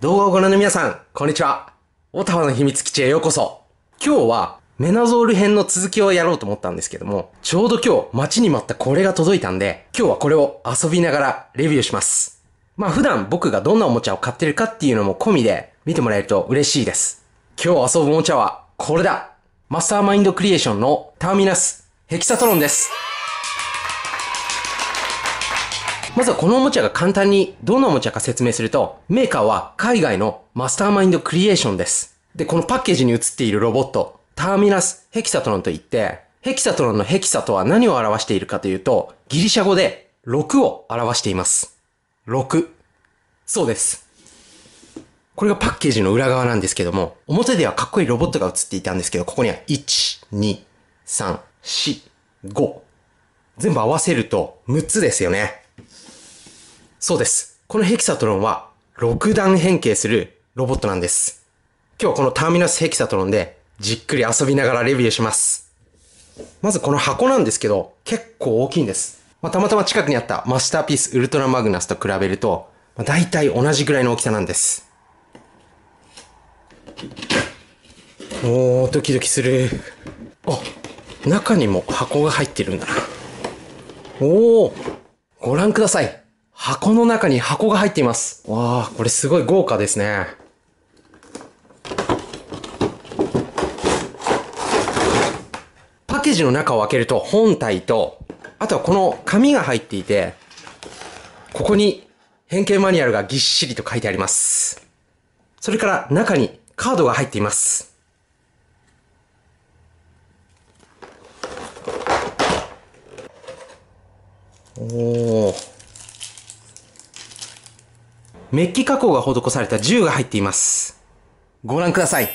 動画をご覧の皆さん、こんにちは。オタワの秘密基地へようこそ。今日はメナゾール編の続きをやろうと思ったんですけども、ちょうど今日待ちに待ったこれが届いたんで、今日はこれを遊びながらレビューします。まあ普段僕がどんなおもちゃを買ってるかっていうのも込みで見てもらえると嬉しいです。今日遊ぶおもちゃはこれだマスターマインドクリエーションのターミナスヘキサトロンですまずはこのおもちゃが簡単にどんなおもちゃか説明すると、メーカーは海外のマスターマインドクリエーションです。で、このパッケージに写っているロボット、ターミナスヘキサトロンといって、ヘキサトロンのヘキサとは何を表しているかというと、ギリシャ語で6を表しています。6。そうです。これがパッケージの裏側なんですけども、表ではかっこいいロボットが映っていたんですけど、ここには1、2、3、4、5。全部合わせると6つですよね。そうです。このヘキサトロンは6段変形するロボットなんです。今日はこのターミナスヘキサトロンでじっくり遊びながらレビューします。まずこの箱なんですけど、結構大きいんです。まあ、たまたま近くにあったマスターピースウルトラマグナスと比べると、まあ、大体同じぐらいの大きさなんです。おー、ドキドキする。あ、中にも箱が入ってるんだな。おー、ご覧ください。箱の中に箱が入っています。わー、これすごい豪華ですね。パッケージの中を開けると本体とあとはこの紙が入っていて、ここに変形マニュアルがぎっしりと書いてあります。それから中にカードが入っています。おお。メッキ加工が施された銃が入っています。ご覧ください。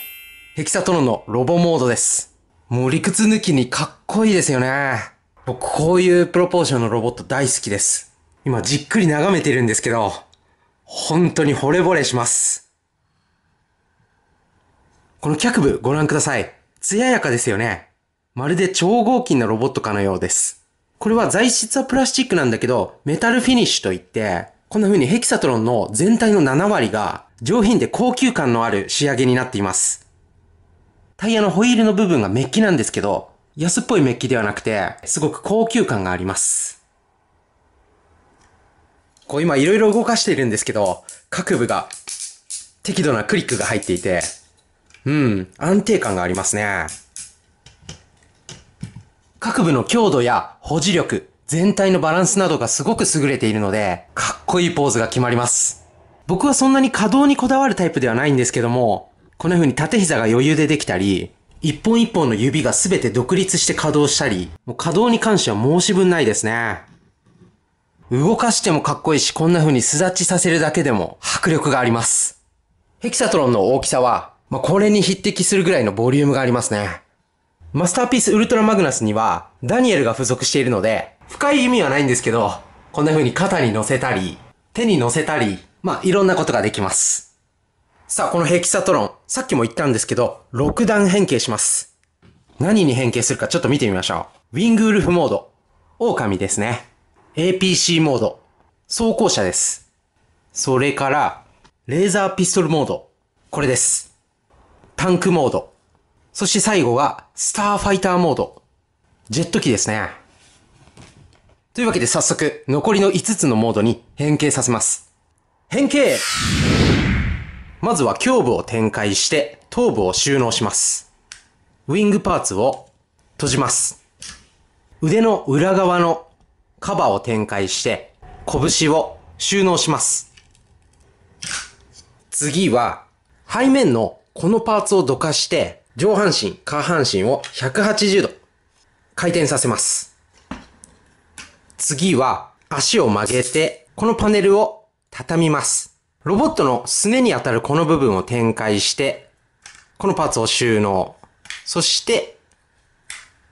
ヘキサトロンのロボモードです。もう理屈抜きにかっこいいですよね。僕こういうプロポーションのロボット大好きです。今じっくり眺めてるんですけど、本当に惚れ惚れします。この脚部ご覧ください。艶やかですよね。まるで超合金のロボットかのようです。これは材質はプラスチックなんだけど、メタルフィニッシュといって、こんな風にヘキサトロンの全体の7割が上品で高級感のある仕上げになっています。タイヤのホイールの部分がメッキなんですけど、安っぽいメッキではなくて、すごく高級感があります。こう今いろいろ動かしているんですけど、各部が適度なクリックが入っていて、うん、安定感がありますね。各部の強度や保持力、全体のバランスなどがすごく優れているので、かっこいいポーズが決まります。僕はそんなに可動にこだわるタイプではないんですけども、こんな風に縦膝が余裕でできたり、一本一本の指が全て独立して稼働したり、もう稼働に関しては申し分ないですね。動かしてもかっこいいし、こんな風に巣立ちさせるだけでも迫力があります。ヘキサトロンの大きさは、まあ、これに匹敵するぐらいのボリュームがありますね。マスターピースウルトラマグナスには、ダニエルが付属しているので、深い意味はないんですけど、こんな風に肩に乗せたり、手に乗せたり、まあ、いろんなことができます。さあ、このヘキサトロン、さっきも言ったんですけど、6段変形します。何に変形するかちょっと見てみましょう。ウィングウルフモード。狼ですね。APC モード。装甲車です。それから、レーザーピストルモード。これです。タンクモード。そして最後が、スターファイターモード。ジェット機ですね。というわけで早速、残りの5つのモードに変形させます。変形まずは胸部を展開して頭部を収納します。ウィングパーツを閉じます。腕の裏側のカバーを展開して拳を収納します。次は背面のこのパーツをどかして上半身、下半身を180度回転させます。次は足を曲げてこのパネルを畳みます。ロボットのすねに当たるこの部分を展開して、このパーツを収納。そして、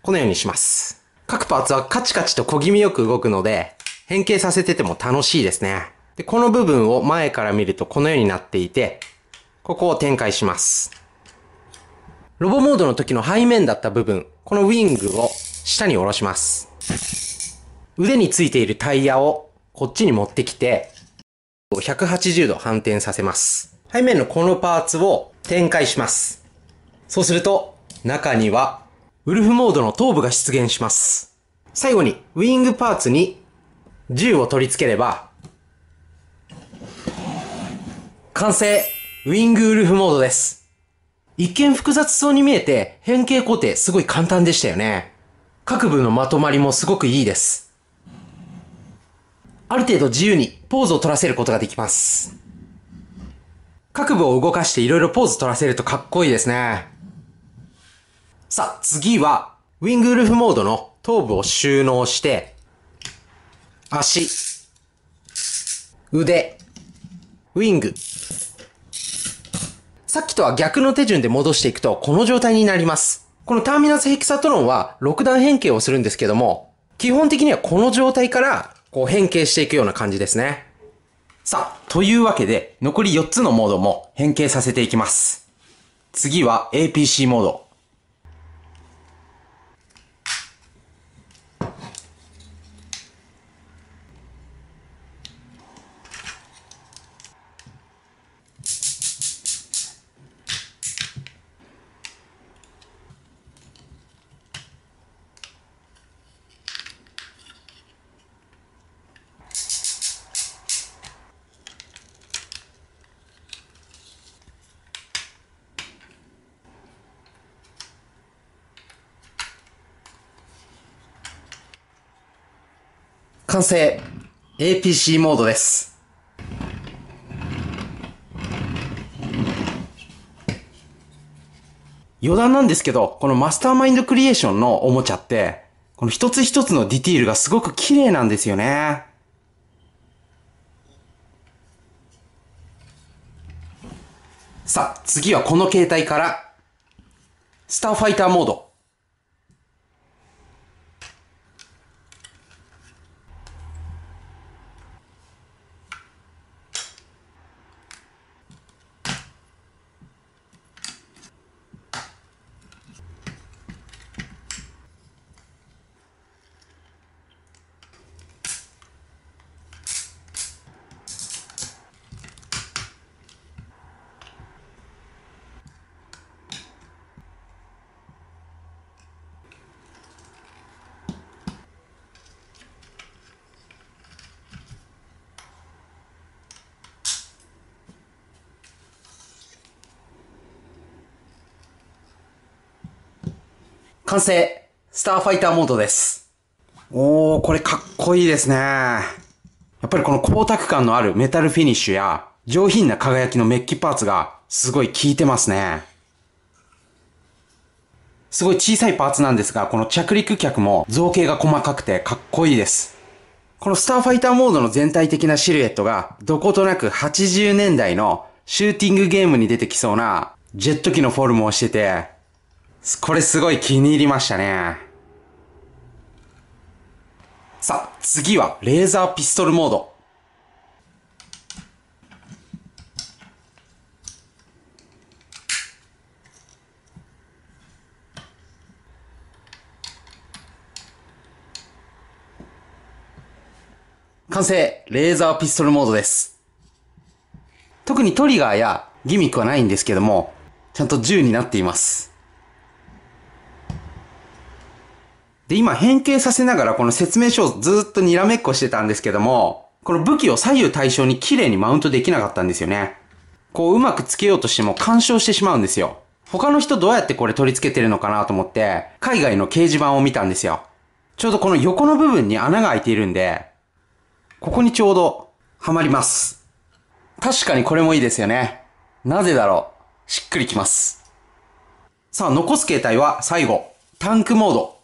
このようにします。各パーツはカチカチと小気味よく動くので、変形させてても楽しいですね。で、この部分を前から見るとこのようになっていて、ここを展開します。ロボモードの時の背面だった部分、このウィングを下に下ろします。腕についているタイヤをこっちに持ってきて、を180度反転させます。背面のこのパーツを展開します。そうすると、中には、ウルフモードの頭部が出現します。最後に、ウィングパーツに銃を取り付ければ、完成ウィングウルフモードです。一見複雑そうに見えて、変形工程すごい簡単でしたよね。各部のまとまりもすごくいいです。ある程度自由にポーズを取らせることができます。各部を動かしていろいろポーズ取らせるとかっこいいですね。さあ、次は、ウィングウルフモードの頭部を収納して、足、腕、ウィング。さっきとは逆の手順で戻していくと、この状態になります。このターミナスヘキサトロンは6段変形をするんですけども、基本的にはこの状態からこう変形していくような感じですね。さあ、というわけで、残り4つのモードも変形させていきます。次は APC モード。完成 APC モードです余談なんですけど、このマスターマインドクリエーションのおもちゃって、この一つ一つのディティールがすごく綺麗なんですよね。さあ、次はこの携帯から、スターファイターモード。完成スターファイターモードです。おー、これかっこいいですね。やっぱりこの光沢感のあるメタルフィニッシュや上品な輝きのメッキパーツがすごい効いてますね。すごい小さいパーツなんですが、この着陸脚も造形が細かくてかっこいいです。このスターファイターモードの全体的なシルエットがどことなく80年代のシューティングゲームに出てきそうなジェット機のフォルムをしててこれすごい気に入りましたね。さあ、次はレーザーピストルモード。完成レーザーピストルモードです。特にトリガーやギミックはないんですけども、ちゃんと銃になっています。で、今変形させながらこの説明書をずっとにらめっこしてたんですけども、この武器を左右対称に綺麗にマウントできなかったんですよね。こううまくつけようとしても干渉してしまうんですよ。他の人どうやってこれ取り付けてるのかなと思って、海外の掲示板を見たんですよ。ちょうどこの横の部分に穴が開いているんで、ここにちょうどはまります。確かにこれもいいですよね。なぜだろう。しっくりきます。さあ、残す形態は最後。タンクモード。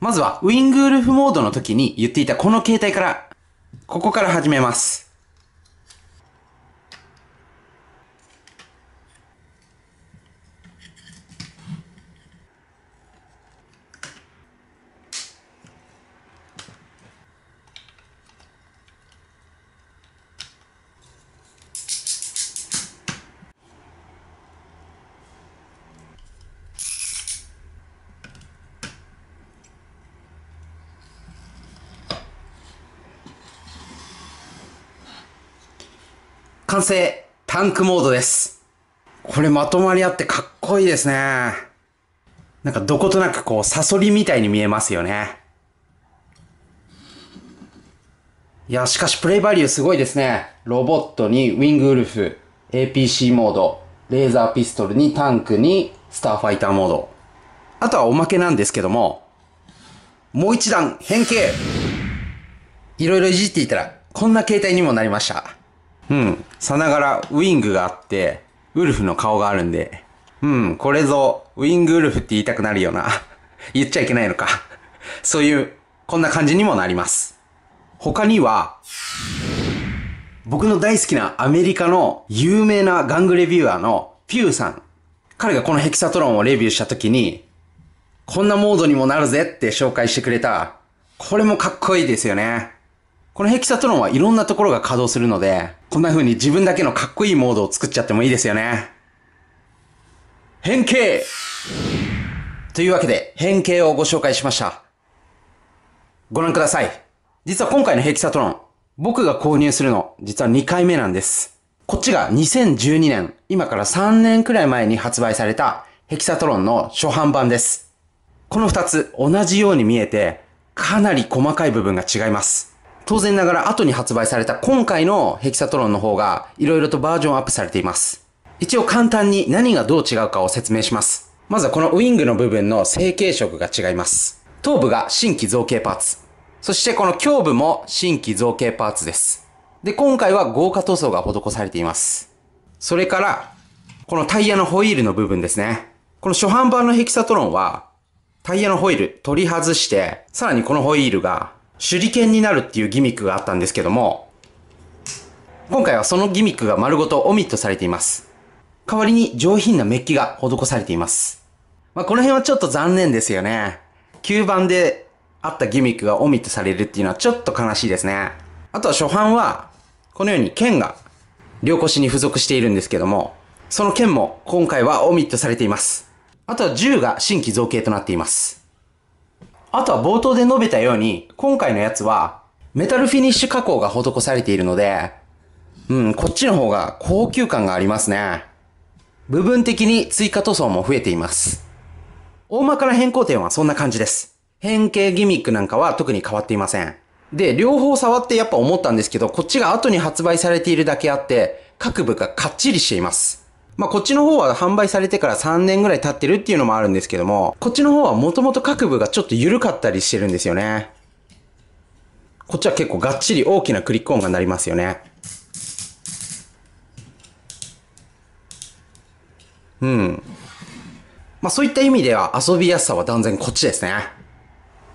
まずは、ウィングウルフモードの時に言っていたこの携帯から、ここから始めます。完成タンクモードです。これまとまりあってかっこいいですね。なんかどことなくこうサソリみたいに見えますよね。いや、しかしプレイバリューすごいですね。ロボットにウィングウルフ、APC モード、レーザーピストルにタンクにスターファイターモード。あとはおまけなんですけども、もう一段変形いろいろいじっていたら、こんな形態にもなりました。うん。さながらウィングがあって、ウルフの顔があるんで、うん、これぞ、ウィングウルフって言いたくなるよな。言っちゃいけないのか。そういう、こんな感じにもなります。他には、僕の大好きなアメリカの有名なガングレビューアーのピューさん。彼がこのヘキサトロンをレビューした時に、こんなモードにもなるぜって紹介してくれた。これもかっこいいですよね。このヘキサトロンはいろんなところが稼働するので、こんな風に自分だけのかっこいいモードを作っちゃってもいいですよね。変形というわけで、変形をご紹介しました。ご覧ください。実は今回のヘキサトロン、僕が購入するの、実は2回目なんです。こっちが2012年、今から3年くらい前に発売されたヘキサトロンの初版版です。この2つ同じように見えて、かなり細かい部分が違います。当然ながら後に発売された今回のヘキサトロンの方が色々とバージョンアップされています。一応簡単に何がどう違うかを説明します。まずはこのウィングの部分の成形色が違います。頭部が新規造形パーツ。そしてこの胸部も新規造形パーツです。で、今回は豪華塗装が施されています。それから、このタイヤのホイールの部分ですね。この初版版のヘキサトロンは、タイヤのホイール取り外して、さらにこのホイールが手裏剣になるっていうギミックがあったんですけども、今回はそのギミックが丸ごとオミットされています。代わりに上品なメッキが施されています。まあ、この辺はちょっと残念ですよね。9番であったギミックがオミットされるっていうのはちょっと悲しいですね。あとは初版は、このように剣が両腰に付属しているんですけども、その剣も今回はオミットされています。あとは銃が新規造形となっています。あとは冒頭で述べたように、今回のやつは、メタルフィニッシュ加工が施されているので、うん、こっちの方が高級感がありますね。部分的に追加塗装も増えています。大まかな変更点はそんな感じです。変形ギミックなんかは特に変わっていません。で、両方触ってやっぱ思ったんですけど、こっちが後に発売されているだけあって、各部がかっちりしています。まあ、こっちの方は販売されてから3年ぐらい経ってるっていうのもあるんですけども、こっちの方はもともと各部がちょっと緩かったりしてるんですよね。こっちは結構がっちり大きなクリック音が鳴りますよね。うん。まあ、そういった意味では遊びやすさは断然こっちですね。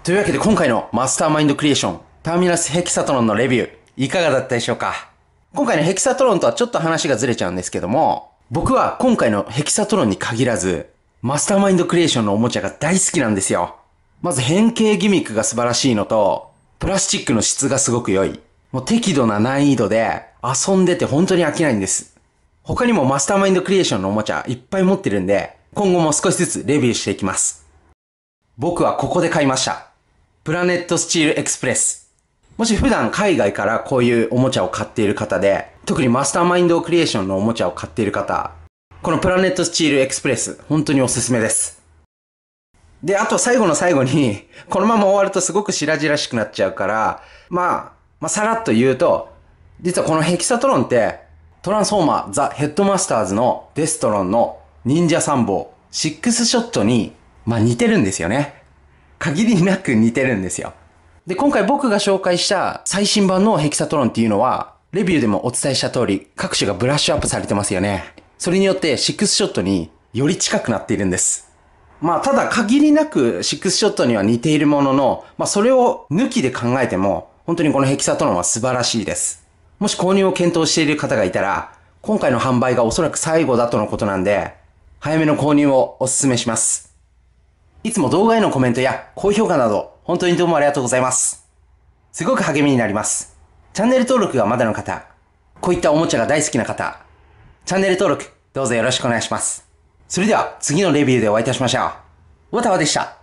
というわけで今回のマスターマインドクリエーション、ターミナスヘキサトロンのレビュー、いかがだったでしょうか今回のヘキサトロンとはちょっと話がずれちゃうんですけども、僕は今回のヘキサトロンに限らず、マスターマインドクリエーションのおもちゃが大好きなんですよ。まず変形ギミックが素晴らしいのと、プラスチックの質がすごく良い。もう適度な難易度で遊んでて本当に飽きないんです。他にもマスターマインドクリエーションのおもちゃいっぱい持ってるんで、今後も少しずつレビューしていきます。僕はここで買いました。プラネットスチールエクスプレス。もし普段海外からこういうおもちゃを買っている方で、特にマスターマインドクリエーションのおもちゃを買っている方、このプラネットスチールエクスプレス、本当におすすめです。で、あと最後の最後に、このまま終わるとすごく白々しくなっちゃうから、まあ、まあ、さらっと言うと、実はこのヘキサトロンって、トランスフォーマーザ・ヘッドマスターズのデストロンの忍者参謀、シックスショットに、まあ似てるんですよね。限りなく似てるんですよ。で、今回僕が紹介した最新版のヘキサトロンっていうのは、レビューでもお伝えした通り、各種がブラッシュアップされてますよね。それによってシックスショットにより近くなっているんです。まあ、ただ限りなくシックスショットには似ているものの、まあ、それを抜きで考えても、本当にこのヘキサトロンは素晴らしいです。もし購入を検討している方がいたら、今回の販売がおそらく最後だとのことなんで、早めの購入をお勧めします。いつも動画へのコメントや高評価など、本当にどうもありがとうございます。すごく励みになります。チャンネル登録がまだの方、こういったおもちゃが大好きな方、チャンネル登録どうぞよろしくお願いします。それでは次のレビューでお会いいたしましょう。わたわでした。